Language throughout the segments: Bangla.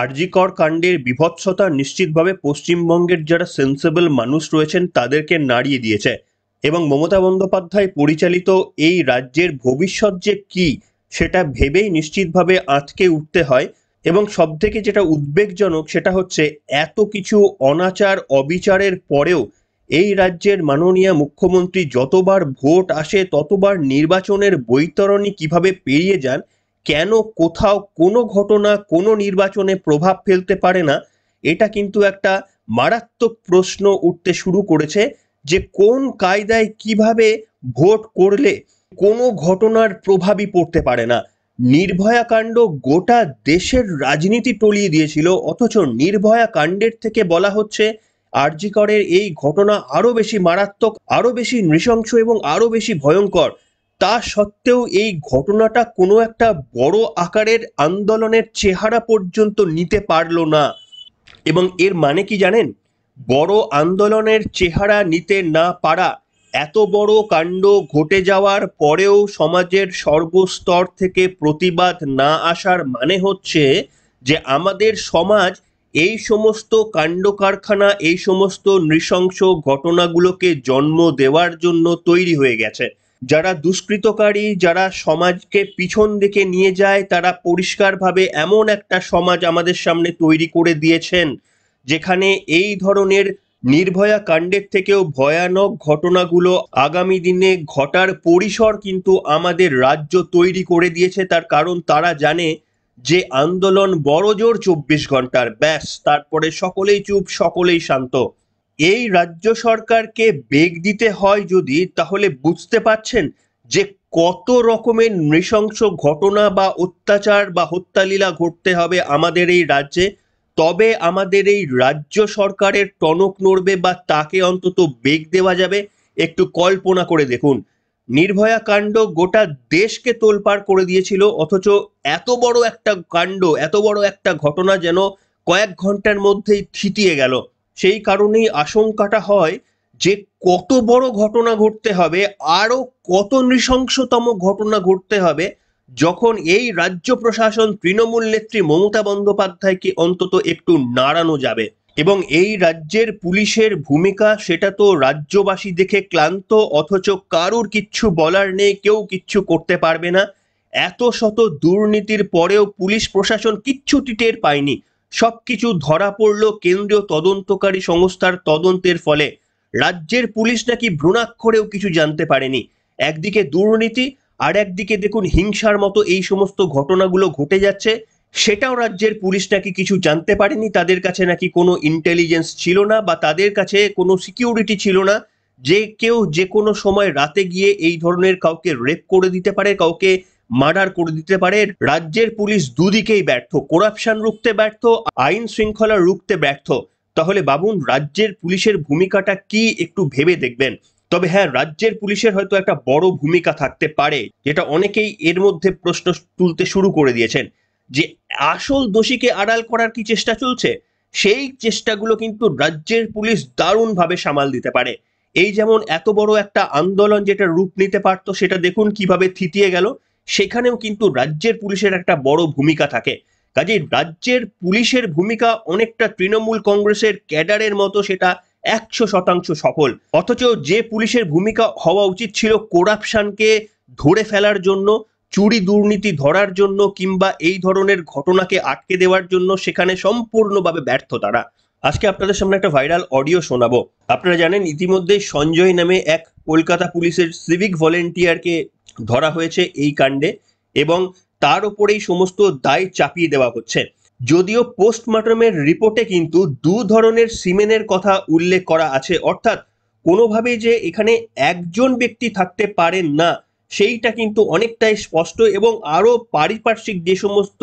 আরজিকর কাণ্ডের বিভৎসতা নিশ্চিতভাবে পশ্চিমবঙ্গের যারা সেন্সেবল মানুষ রয়েছেন তাদেরকে নাড়িয়ে দিয়েছে এবং মমতা বন্দ্যোপাধ্যায় পরিচালিত এই রাজ্যের ভবিষ্যৎ যে কি সেটা ভেবেই নিশ্চিতভাবে আঁতকে উঠতে হয় এবং সব থেকে যেটা উদ্বেগজনক সেটা হচ্ছে এত কিছু অনাচার অবিচারের পরেও এই রাজ্যের মাননীয় মুখ্যমন্ত্রী যতবার ভোট আসে ততবার নির্বাচনের বৈতরণী কিভাবে পেরিয়ে যান কেন কোথাও কোনো ঘটনা কোনো নির্বাচনে প্রভাব ফেলতে পারে না এটা কিন্তু একটা মারাত্মক প্রশ্ন উঠতে শুরু করেছে যে কোন কায়দায় কিভাবে ভোট করলে কোনো ঘটনার প্রভাবই পড়তে পারে না নির্ভয়া কাণ্ড গোটা দেশের রাজনীতি টলিয়ে দিয়েছিল অথচ নির্ভয়া কাণ্ডের থেকে বলা হচ্ছে আরজিকরের এই ঘটনা আরও বেশি মারাত্মক আরও বেশি নৃশংস এবং আরও বেশি ভয়ঙ্কর তা সত্ত্বেও এই ঘটনাটা কোনো একটা বড় আকারের আন্দোলনের চেহারা পর্যন্ত নিতে পারল না এবং এর মানে কি জানেন বড় আন্দোলনের চেহারা নিতে না পারা এত বড় কাণ্ড ঘটে যাওয়ার পরেও সমাজের সর্বস্তর থেকে প্রতিবাদ না আসার মানে হচ্ছে যে আমাদের সমাজ এই সমস্ত কাণ্ড কারখানা এই সমস্ত নৃশংস ঘটনাগুলোকে জন্ম দেওয়ার জন্য তৈরি হয়ে গেছে যারা দুষ্কৃতকারী যারা সমাজকে পিছন দিকে নিয়ে যায় তারা পরিষ্কারভাবে এমন একটা সমাজ আমাদের সামনে তৈরি করে দিয়েছেন যেখানে এই ধরনের নির্ভয়া কাণ্ডের থেকেও ভয়ানক ঘটনাগুলো আগামী দিনে ঘটার পরিসর কিন্তু আমাদের রাজ্য তৈরি করে দিয়েছে তার কারণ তারা জানে যে আন্দোলন বড়জোর চব্বিশ ঘন্টার ব্যাস তারপরে সকলেই চুপ সকলেই শান্ত এই রাজ্য সরকারকে বেগ দিতে হয় যদি তাহলে বুঝতে পারছেন যে কত রকমের নৃশংস ঘটনা বা অত্যাচার বা হত্যালীলা ঘটতে হবে আমাদের এই রাজ্যে তবে আমাদের এই রাজ্য সরকারের টনক নড়বে বা তাকে অন্তত বেগ দেওয়া যাবে একটু কল্পনা করে দেখুন নির্ভয়া কাণ্ড গোটা দেশকে তোলপাড় করে দিয়েছিল অথচ এত বড় একটা কাণ্ড এত বড় একটা ঘটনা যেন কয়েক ঘন্টার মধ্যেই থিতিয়ে গেল সেই কারণেই আশঙ্কাটা হয় যে কত বড় ঘটনা ঘটতে হবে আরও কত নৃশংসতম ঘটনা ঘটতে হবে যখন এই রাজ্য প্রশাসন তৃণমূল নেত্রী মমতা বন্দ্যোপাধ্যায়কে অন্তত একটু নাড়ানো যাবে এবং এই রাজ্যের পুলিশের ভূমিকা সেটা তো রাজ্যবাসী দেখে ক্লান্ত অথচ কারুর কিচ্ছু বলার নেই কেউ কিচ্ছু করতে পারবে না এত শত দুর্নীতির পরেও পুলিশ প্রশাসন কিচ্ছুটি টের পায়নি সবকিছু ধরা পড়ল কেন্দ্রীয় তদন্তকারী সংস্থার তদন্তের ফলে রাজ্যের পুলিশ নাকি ভ্রূণাক্ষরেও কিছু জানতে পারেনি একদিকে দুর্নীতি আর একদিকে দেখুন হিংসার মতো এই সমস্ত ঘটনাগুলো ঘটে যাচ্ছে সেটাও রাজ্যের পুলিশ নাকি কিছু জানতে পারেনি তাদের কাছে নাকি কোনো ইন্টেলিজেন্স ছিল না বা তাদের কাছে কোনো সিকিউরিটি ছিল না যে কেউ যে কোনো সময় রাতে গিয়ে এই ধরনের কাউকে রেপ করে দিতে পারে কাউকে মার্ডার করে দিতে পারে রাজ্যের পুলিশ দুদিকেই ব্যর্থ করাপশন রুখতে ব্যর্থ আইন শৃঙ্খলা রুখতে ব্যর্থ তাহলে বাবুন রাজ্যের পুলিশের ভূমিকাটা কি একটু ভেবে দেখবেন তবে হ্যাঁ রাজ্যের পুলিশের হয়তো একটা বড় ভূমিকা থাকতে পারে যেটা অনেকেই এর মধ্যে প্রশ্ন তুলতে শুরু করে দিয়েছেন যে আসল দোষীকে আড়াল করার কি চেষ্টা চলছে সেই চেষ্টাগুলো কিন্তু রাজ্যের পুলিশ দারুণভাবে সামাল দিতে পারে এই যেমন এত বড় একটা আন্দোলন যেটা রূপ নিতে পারতো সেটা দেখুন কিভাবে থিতিয়ে গেল সেখানেও কিন্তু রাজ্যের পুলিশের একটা বড় ভূমিকা থাকে কাজে রাজ্যের পুলিশের ভূমিকা অনেকটা তৃণমূল কংগ্রেসের ক্যাডারের মতো সেটা একশো শতাংশ সফল অথচ যে পুলিশের ভূমিকা হওয়া উচিত ছিল করাপশানকে ধরে ফেলার জন্য চুরি দুর্নীতি ধরার জন্য কিংবা এই ধরনের ঘটনাকে আটকে দেওয়ার জন্য সেখানে সম্পূর্ণভাবে ব্যর্থ তারা আজকে আপনাদের সামনে একটা ভাইরাল অডিও শোনাবো আপনারা জানেন ইতিমধ্যে সঞ্জয় নামে এক কলকাতা পুলিশের সিভিক ভলেন্টিয়ারকে ধরা হয়েছে এই কাণ্ডে এবং তার ওপরেই সমস্ত দায় চাপিয়ে দেওয়া হচ্ছে যদিও পোস্টমর্টমের রিপোর্টে কিন্তু দু ধরনের সিমেনের কথা উল্লেখ করা আছে অর্থাৎ কোনোভাবেই যে এখানে একজন ব্যক্তি থাকতে পারেন না সেইটা কিন্তু অনেকটাই স্পষ্ট এবং আরও পারিপার্শ্বিক যে সমস্ত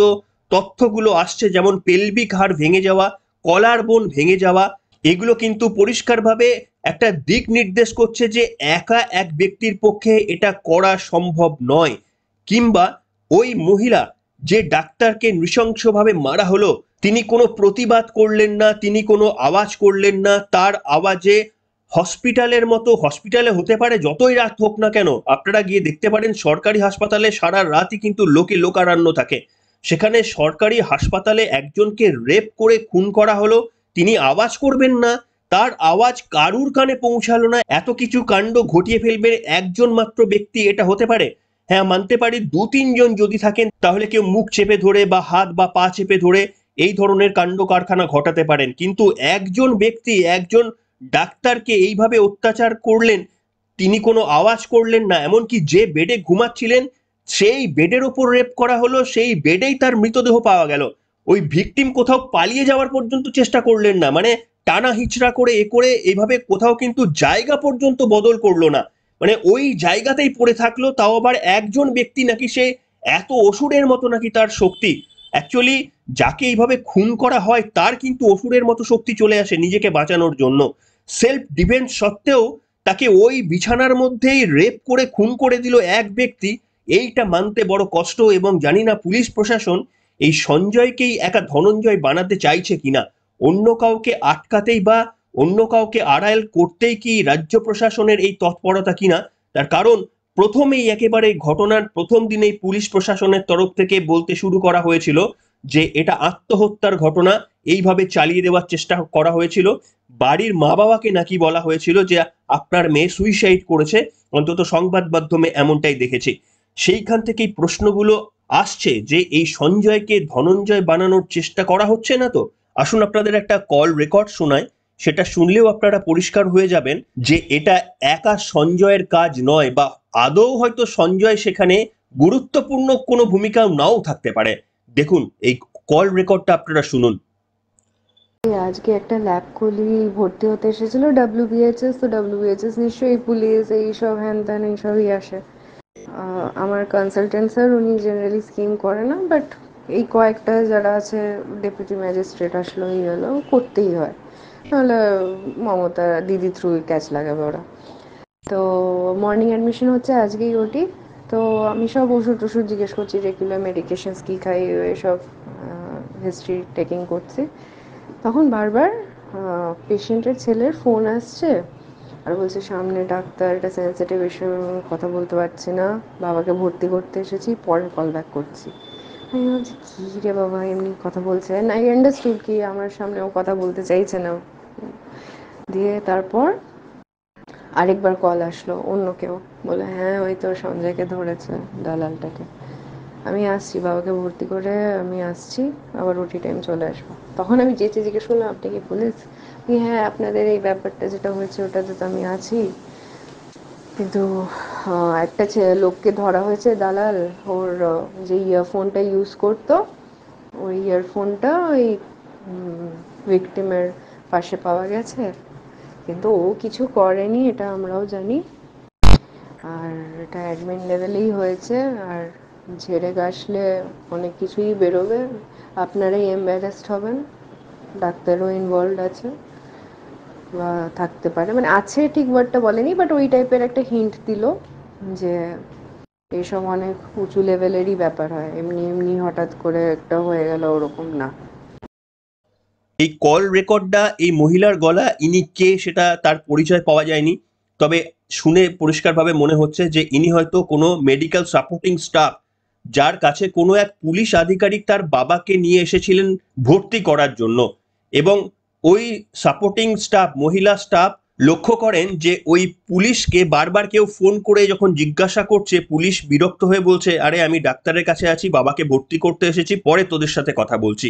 তথ্যগুলো আসছে যেমন পেলভিক হাড় ভেঙে যাওয়া কলার বোন ভেঙে যাওয়া এগুলো কিন্তু পরিষ্কারভাবে একটা দিক নির্দেশ করছে যে একা এক ব্যক্তির পক্ষে এটা করা সম্ভব নয় কিংবা ওই মহিলা যে ডাক্তারকে নৃশংসভাবে মারা হলো তিনি কোনো প্রতিবাদ করলেন না তিনি কোনো আওয়াজ করলেন না তার আওয়াজে হসপিটালের মতো হসপিটালে হতে পারে যতই রাত হোক না কেন আপনারা গিয়ে দেখতে পারেন সরকারি হাসপাতালে সারা রাতই কিন্তু লোকে লোকারান্য থাকে সেখানে সরকারি হাসপাতালে একজনকে রেপ করে খুন করা হলো তিনি আওয়াজ করবেন না তার আওয়াজ কারুর কানে পৌঁছালো না এত কিছু কাণ্ড ঘটিয়ে ফেলবে একজন মাত্র ব্যক্তি এটা হতে পারে হ্যাঁ মানতে পারি দু তিনজন যদি থাকেন তাহলে কেউ মুখ চেপে ধরে বা হাত বা পা চেপে ধরে এই ধরনের কাণ্ড কারখানা ঘটাতে পারেন কিন্তু একজন ব্যক্তি একজন ডাক্তারকে এইভাবে অত্যাচার করলেন তিনি কোনো আওয়াজ করলেন না এমনকি যে বেডে ঘুমাচ্ছিলেন সেই বেডের ওপর রেপ করা হলো সেই বেডেই তার মৃতদেহ পাওয়া গেল ওই ভিকটিম কোথাও পালিয়ে যাওয়ার পর্যন্ত চেষ্টা করলেন না মানে টানা হিচড়া করে এ করে এভাবে কোথাও কিন্তু জায়গা পর্যন্ত বদল করলো না মানে ওই জায়গাতেই পড়ে থাকলো তাও আবার একজন ব্যক্তি নাকি সে এত অসুরের মতো নাকি তার শক্তি অ্যাকচুয়ালি যাকে এইভাবে খুন করা হয় তার কিন্তু অসুরের মতো শক্তি চলে আসে নিজেকে বাঁচানোর জন্য সেলফ ডিফেন্স সত্ত্বেও তাকে ওই বিছানার মধ্যেই রেপ করে খুন করে দিল এক ব্যক্তি এইটা মানতে বড় কষ্ট এবং জানি না পুলিশ প্রশাসন এই সঞ্জয়কেই একা ধনঞ্জয় বানাতে চাইছে কিনা অন্য কাউকে আটকাতেই বা অন্য কাউকে আড়াল করতেই কি রাজ্য প্রশাসনের এই তৎপরতা কিনা তার কারণ প্রথমেই একেবারে ঘটনার প্রথম দিনেই পুলিশ প্রশাসনের তরফ থেকে বলতে শুরু করা হয়েছিল যে এটা আত্মহত্যার ঘটনা এইভাবে চালিয়ে দেওয়ার চেষ্টা করা হয়েছিল বাড়ির মা বাবাকে নাকি বলা হয়েছিল যে আপনার মেয়ে সুইসাইড করেছে অন্তত সংবাদ মাধ্যমে এমনটাই দেখেছি সেইখান থেকেই প্রশ্নগুলো আসছে যে এই সঞ্জয়কে ধনঞ্জয় বানানোর চেষ্টা করা হচ্ছে না তো আসুন আপনাদের একটা কল রেকর্ড শোনায় সেটা শুনলেও আপনারা পরিষ্কার হয়ে যাবেন যে এটা একা সঞ্জয়ের কাজ নয় বা আদৌ হয়তো সঞ্জয় সেখানে গুরুত্বপূর্ণ কোনো ভূমিকা নাও থাকতে পারে দেখুন এই কল রেকর্ডটা আপনারা শুনুন আজকে একটা ল্যাব খুলি ভর্তি হতে এসেছিল ডাব্লিউবিএচএস তো ডাব্লিউবিএচএস নিশ্চয়ই পুলিশ এইসব হ্যান ত্যান এইসবই আসে আমার কনসালটেন্ট স্যার উনি জেনারেলি স্কিম করে না বাট এই কয়েকটা যারা আছে ডেপুটি ম্যাজিস্ট্রেট আসলো এই হলো করতেই হয় নাহলে মমতা দিদি থ্রুই ক্যাচ লাগাবে ওরা তো মর্নিং অ্যাডমিশন হচ্ছে আজকেই ওটি তো আমি সব ওষুধ টষুধ জিজ্ঞেস করছি রেগুলার মেডিকেশনস কী খাই এসব হিস্ট্রি টেকিং করছি তখন বারবার পেশেন্টের ছেলের ফোন আসছে আর বলছে সামনে ডাক্তার এটা সেন্সিটিভ ইস্যু কথা বলতে পারছি না বাবাকে ভর্তি করতে এসেছি পরে কল ব্যাক করছি আমি বলছি কী রে বাবা এমনি কথা বলছে না আই আন্ডারস্টুড কি আমার সামনে ও কথা বলতে চাইছে না দিয়ে তারপর আরেকবার কল আসলো অন্য কেউ বলে হ্যাঁ ওই তো সঞ্জয়কে ধরেছে দালালটাকে আমি আসছি বাবাকে ভর্তি করে আমি আসছি আবার রুটি টাইম চলে আসবো তখন আমি যেতে জিজ্ঞেস করলাম আপনি কি পুলিশ কি হ্যাঁ আপনাদের এই ব্যাপারটা যেটা হয়েছে ওটাতে তো আমি আছি কিন্তু একটা লোককে ধরা হয়েছে দালাল ওর যে ইয়ারফোনটা ইউজ করতো ওই ইয়ারফোনটা ওই ভিকটিমের পাশে পাওয়া গেছে কিন্তু ও কিছু করেনি এটা আমরাও জানি আর এটা অ্যাডমিন লেভেলেই হয়েছে আর ঝেড়ে গাছলে অনেক কিছুই বেরোবে আপনারাই এম্বারাসড হবেন ডাক্তারও ইনভলভ আছে থাকতে পারে মানে আছে ঠিক ওয়ার্ডটা বলেনি বাট ওই টাইপের একটা হিন্ট দিল যে এইসব অনেক উঁচু লেভেলেরই ব্যাপার হয় এমনি এমনি হঠাৎ করে একটা হয়ে গেল ওরকম না এই কল রেকর্ডটা এই মহিলার গলা ইনি কে সেটা তার পরিচয় পাওয়া যায়নি তবে শুনে পরিষ্কারভাবে মনে হচ্ছে যে ইনি হয়তো কোনো মেডিকেল সাপোর্টিং স্টাফ যার কাছে কোনো এক পুলিশ আধিকারিক তার বাবাকে নিয়ে এসেছিলেন ভর্তি করার জন্য এবং ওই সাপোর্টিং স্টাফ মহিলা স্টাফ লক্ষ্য করেন যে ওই পুলিশকে বারবার কেউ ফোন করে যখন জিজ্ঞাসা করছে পুলিশ বিরক্ত হয়ে বলছে আরে আমি ডাক্তারের কাছে আছি বাবাকে ভর্তি করতে এসেছি পরে তোদের সাথে কথা বলছি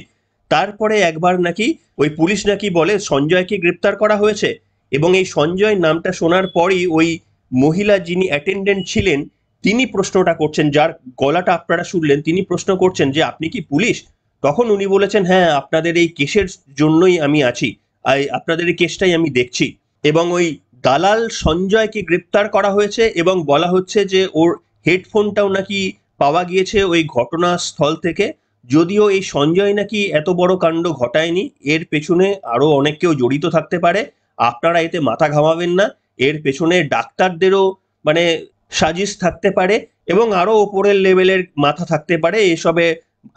তারপরে একবার নাকি ওই পুলিশ নাকি বলে সঞ্জয়কে গ্রেপ্তার করা হয়েছে এবং এই সঞ্জয় নামটা শোনার পরই ওই মহিলা যিনি অ্যাটেন্ডেন্ট ছিলেন তিনি প্রশ্নটা করছেন যার গলাটা আপনারা শুনলেন তিনি প্রশ্ন করছেন যে আপনি কি পুলিশ তখন উনি বলেছেন হ্যাঁ আপনাদের এই কেসের জন্যই আমি আছি আপনাদের এই কেসটাই আমি দেখছি এবং ওই দালাল সঞ্জয়কে গ্রেপ্তার করা হয়েছে এবং বলা হচ্ছে যে ওর হেডফোনটাও নাকি পাওয়া গিয়েছে ওই ঘটনাস্থল থেকে যদিও এই সঞ্জয় নাকি এত বড় কাণ্ড ঘটায়নি এর পেছনে আরও অনেক কেউ জড়িত থাকতে পারে আপনারা এতে মাথা ঘামাবেন না এর পেছনে ডাক্তারদেরও মানে সাজিশ থাকতে পারে এবং আরও ওপরের লেভেলের মাথা থাকতে পারে এসবে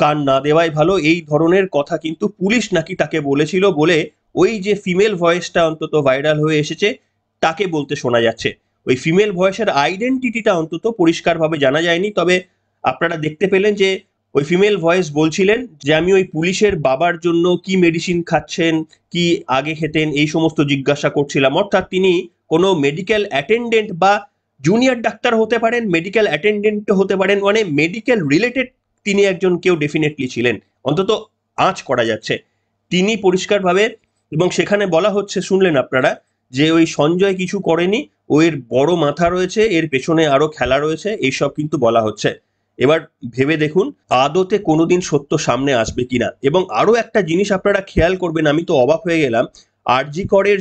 কান না দেওয়াই ভালো এই ধরনের কথা কিন্তু পুলিশ নাকি তাকে বলেছিল বলে ওই যে ফিমেল ভয়েসটা অন্তত ভাইরাল হয়ে এসেছে তাকে বলতে শোনা যাচ্ছে ওই ফিমেল ভয়েসের আইডেন্টিটিটা অন্তত পরিষ্কারভাবে জানা যায়নি তবে আপনারা দেখতে পেলেন যে ওই ফিমেল ভয়েস বলছিলেন যে আমি ওই পুলিশের বাবার জন্য কি মেডিসিন খাচ্ছেন কি আগে খেতেন এই সমস্ত জিজ্ঞাসা করছিলাম অর্থাৎ তিনি কোনো মেডিকেল অ্যাটেন্ডেন্ট বা জুনিয়র ডাক্তার হতে পারেন মেডিকেল অ্যাটেন্ডেন্ট হতে পারেন মানে মেডিকেল রিলেটেড তিনি একজন কেউ ডেফিনেটলি ছিলেন অন্তত আঁচ করা যাচ্ছে তিনি পরিষ্কারভাবে এবং সেখানে বলা হচ্ছে শুনলেন আপনারা যে ওই সঞ্জয় কিছু করেনি ও এর বড় মাথা রয়েছে এর পেছনে আরও খেলা রয়েছে এইসব কিন্তু বলা হচ্ছে এবার ভেবে দেখুন আদতে কোনোদিন সত্য সামনে আসবে কিনা এবং আরও একটা জিনিস আপনারা খেয়াল করবেন আমি তো অবাক হয়ে গেলাম আরজি করের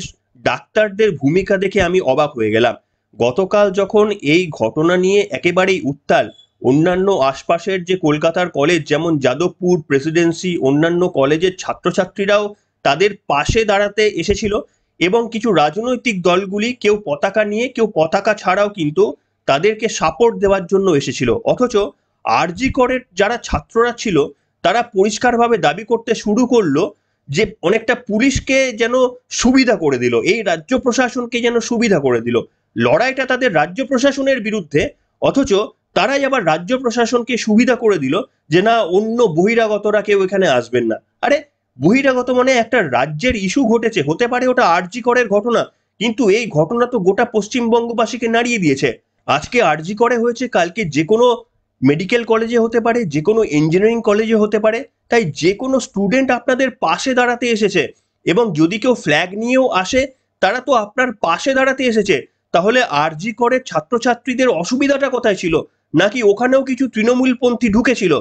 ডাক্তারদের ভূমিকা দেখে আমি অবাক হয়ে গেলাম গতকাল যখন এই ঘটনা নিয়ে একেবারেই উত্তাল অন্যান্য আশপাশের যে কলকাতার কলেজ যেমন যাদবপুর প্রেসিডেন্সি অন্যান্য কলেজের ছাত্রছাত্রীরাও তাদের পাশে দাঁড়াতে এসেছিল এবং কিছু রাজনৈতিক দলগুলি কেউ পতাকা নিয়ে কেউ পতাকা ছাড়াও কিন্তু তাদেরকে সাপোর্ট দেওয়ার জন্য এসেছিল অথচ আরজি করের যারা ছাত্ররা ছিল তারা পরিষ্কারভাবে দাবি করতে শুরু করলো যে অনেকটা পুলিশকে যেন সুবিধা করে দিল এই রাজ্য প্রশাসনকে যেন সুবিধা করে দিল লড়াইটা তাদের রাজ্য প্রশাসনের বিরুদ্ধে অথচ তারাই আবার রাজ্য প্রশাসনকে সুবিধা করে দিল যে না অন্য বহিরাগতরা কেউ এখানে আসবেন না আরে বহিরাগত মানে একটা রাজ্যের ইস্যু ঘটেছে হতে পারে ওটা আর্জি করের ঘটনা কিন্তু এই ঘটনা তো গোটা পশ্চিমবঙ্গবাসীকে নাড়িয়ে দিয়েছে আজকে আর্জি করে হয়েছে কালকে যে কোনো মেডিকেল কলেজে হতে পারে যে কোনো ইঞ্জিনিয়ারিং কলেজে হতে পারে তাই যে কোনো স্টুডেন্ট আপনাদের পাশে দাঁড়াতে এসেছে এবং যদি কেউ ফ্ল্যাগ নিয়েও আসে তারা তো আপনার পাশে দাঁড়াতে এসেছে তাহলে আরজি করে ছাত্রছাত্রীদের অসুবিধাটা কোথায় ছিল নাকি ওখানেও কিছু তৃণমূলপন্থী ঢুকেছিল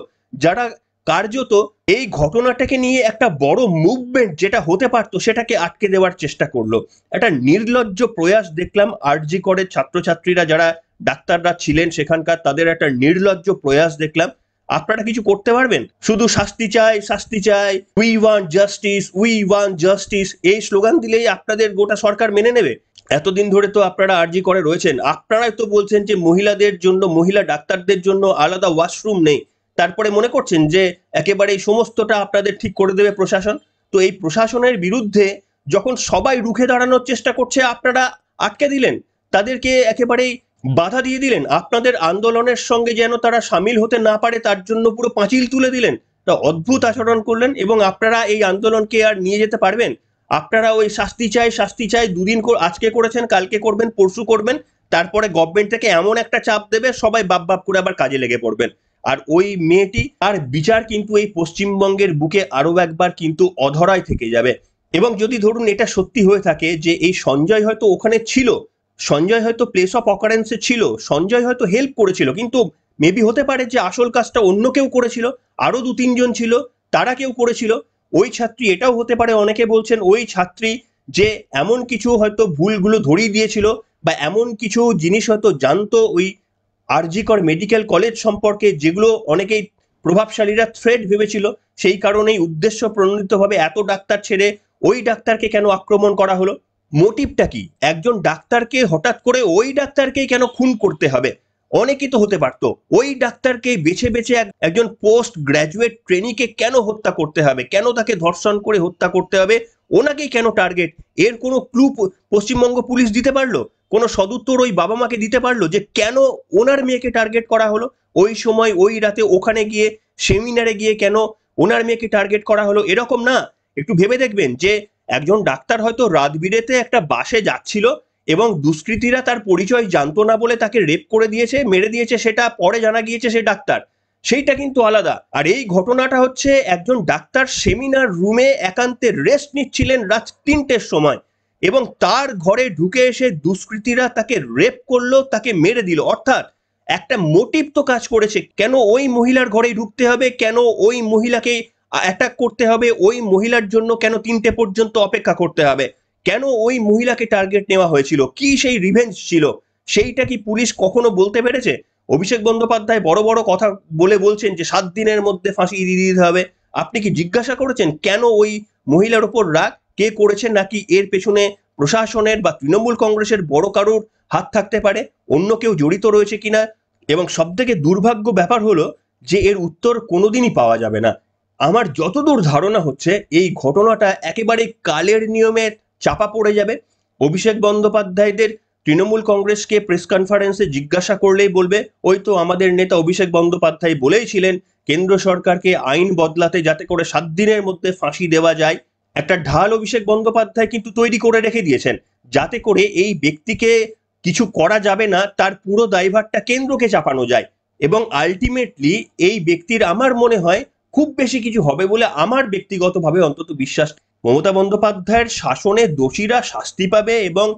যারা কার্যত এই ঘটনাটাকে নিয়ে একটা বড় মুভমেন্ট যেটা হতে পারতো সেটাকে আটকে দেওয়ার চেষ্টা করলো একটা নির্লজ্জ প্রয়াস দেখলাম আরজি করে ছাত্রছাত্রীরা যারা ডাক্তাররা ছিলেন সেখানকার তাদের একটা নির্লজ্জ প্রয়াস দেখলাম আপনারা কিছু করতে পারবেন শুধু শাস্তি চাই শাস্তি চাই we want justice we want justice এই স্লোগান দিলেই আপনাদের গোটা সরকার মেনে নেবে এতদিন ধরে তো আপনারা আর্জি করে রয়েছেন আপনারাই তো বলছেন যে মহিলাদের জন্য মহিলা ডাক্তারদের জন্য আলাদা ওয়াশরুম নেই তারপরে মনে করছেন যে একেবারে এই সমস্তটা আপনাদের ঠিক করে দেবে প্রশাসন তো এই প্রশাসনের বিরুদ্ধে যখন সবাই রুখে দাঁড়ানোর চেষ্টা করছে আপনারা আটকে দিলেন তাদেরকে একেবারেই বাধা দিয়ে দিলেন আপনাদের আন্দোলনের সঙ্গে যেন তারা সামিল হতে না পারে তার জন্য পুরো পাঁচিল তুলে দিলেন তা অদ্ভুত আচরণ করলেন এবং আপনারা এই আন্দোলনকে আর নিয়ে যেতে পারবেন আপনারা ওই শাস্তি চাই শাস্তি চাই দুদিন আজকে করেছেন কালকে করবেন পরশু করবেন তারপরে গভর্নমেন্ট থেকে এমন একটা চাপ দেবে সবাই বাপ বাপ করে আবার কাজে লেগে পড়বেন আর ওই মেয়েটি আর বিচার কিন্তু এই পশ্চিমবঙ্গের বুকে আরও একবার কিন্তু অধরায় থেকে যাবে এবং যদি ধরুন এটা সত্যি হয়ে থাকে যে এই সঞ্জয় হয়তো ওখানে ছিল সঞ্জয় হয়তো প্লেস অফ অকারেন্সে ছিল সঞ্জয় হয়তো হেল্প করেছিল কিন্তু মেবি হতে পারে যে আসল কাজটা অন্য কেউ করেছিল আরও দু তিনজন ছিল তারা কেউ করেছিল ওই ছাত্রী এটাও হতে পারে অনেকে বলছেন ওই ছাত্রী যে এমন কিছু হয়তো ভুলগুলো ধরিয়ে দিয়েছিল বা এমন কিছু জিনিস হয়তো জানতো ওই আরজিকর মেডিকেল কলেজ সম্পর্কে যেগুলো অনেকেই প্রভাবশালীরা থ্রেড ভেবেছিল সেই কারণেই উদ্দেশ্য প্রণোদিতভাবে এত ডাক্তার ছেড়ে ওই ডাক্তারকে কেন আক্রমণ করা হলো মোটিভটা কি একজন ডাক্তারকে হঠাৎ করে ওই ডাক্তারকেই কেন খুন করতে হবে অনেকই তো হতে পারতো ওই ডাক্তারকে বেছে বেছে একজন পোস্ট গ্র্যাজুয়েট ট্রেনিকে কেন হত্যা করতে হবে কেন তাকে ধর্ষণ করে হত্যা করতে হবে ওনাকেই কেন টার্গেট এর কোনো ক্লু পশ্চিমবঙ্গ পুলিশ দিতে পারলো কোনো সদুত্তর ওই বাবা মাকে দিতে পারলো যে কেন ওনার মেয়েকে টার্গেট করা হলো ওই সময় ওই রাতে ওখানে গিয়ে সেমিনারে গিয়ে কেন ওনার মেয়েকে টার্গেট করা হলো এরকম না একটু ভেবে দেখবেন যে একজন ডাক্তার হয়তো রাত বিরেতে একটা বাসে যাচ্ছিল এবং দুষ্কৃতীরা তার পরিচয় জানতো না বলে তাকে রেপ করে দিয়েছে মেরে দিয়েছে সেটা পরে জানা গিয়েছে সেই ডাক্তার সেইটা কিন্তু আলাদা আর এই ঘটনাটা হচ্ছে একজন ডাক্তার সেমিনার রুমে একান্তে রেস্ট নিচ্ছিলেন রাত তিনটের সময় এবং তার ঘরে ঢুকে এসে দুষ্কৃতীরা তাকে রেপ করলো তাকে মেরে দিল অর্থাৎ একটা মোটিভ তো কাজ করেছে কেন ওই মহিলার ঘরে ঢুকতে হবে কেন ওই মহিলাকে অ্যাটাক করতে হবে ওই মহিলার জন্য কেন তিনটে পর্যন্ত অপেক্ষা করতে হবে কেন ওই মহিলাকে টার্গেট নেওয়া হয়েছিল কি সেই রিভেঞ্জ ছিল সেইটা কি পুলিশ কখনো বলতে পেরেছে অভিষেক বন্দ্যোপাধ্যায় বড় বড় কথা বলে বলছেন যে সাত দিনের মধ্যে ফাঁসি দিয়ে দিতে হবে আপনি কি জিজ্ঞাসা করেছেন কেন ওই মহিলার ওপর রাগ কে করেছে নাকি এর পেছনে প্রশাসনের বা তৃণমূল কংগ্রেসের বড় কারোর হাত থাকতে পারে অন্য কেউ জড়িত রয়েছে কিনা এবং সব থেকে দুর্ভাগ্য ব্যাপার হলো যে এর উত্তর কোনোদিনই পাওয়া যাবে না আমার যতদূর ধারণা হচ্ছে এই ঘটনাটা একেবারে কালের নিয়মে চাপা পড়ে যাবে অভিষেক বন্দ্যোপাধ্যায়দের তৃণমূল কংগ্রেসকে প্রেস কনফারেন্সে জিজ্ঞাসা করলেই বলবে ওই তো আমাদের নেতা অভিষেক বন্দ্যোপাধ্যায় বলেইছিলেন কেন্দ্র সরকারকে আইন বদলাতে যাতে করে সাত দিনের মধ্যে ফাঁসি দেওয়া যায় একটা ঢাল অভিষেক বন্দ্যোপাধ্যায় কিন্তু তৈরি করে রেখে দিয়েছেন যাতে করে এই ব্যক্তিকে কিছু করা যাবে না তার পুরো দায়ভারটা কেন্দ্রকে চাপানো যায় এবং আলটিমেটলি এই ব্যক্তির আমার মনে হয় খুব বেশি কিছু হবে বলে আমার ব্যক্তিগতভাবে অন্তত বিশ্বাস মমতা বন্দ্যোপাধ্যায়ের শাসনে দোষীরা শাস্তি পাবে এবং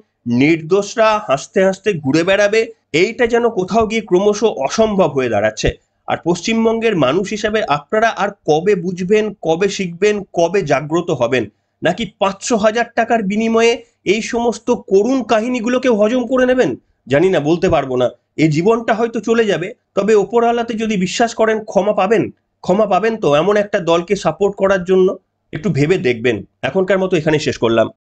নির্দোষরা হাসতে হাসতে ঘুরে বেড়াবে এইটা যেন কোথাও গিয়ে ক্রমশ অসম্ভব হয়ে দাঁড়াচ্ছে আর পশ্চিমবঙ্গের মানুষ হিসাবে আপনারা আর কবে বুঝবেন কবে শিখবেন কবে জাগ্রত হবেন নাকি পাঁচশো হাজার টাকার বিনিময়ে এই সমস্ত করুণ কাহিনীগুলোকে হজম করে নেবেন জানি না বলতে পারবো না এই জীবনটা হয়তো চলে যাবে তবে ওপরওয়ালাতে যদি বিশ্বাস করেন ক্ষমা পাবেন ক্ষমা পাবেন তো এমন একটা দলকে সাপোর্ট করার জন্য একটু ভেবে দেখবেন এখনকার মতো এখানেই শেষ করলাম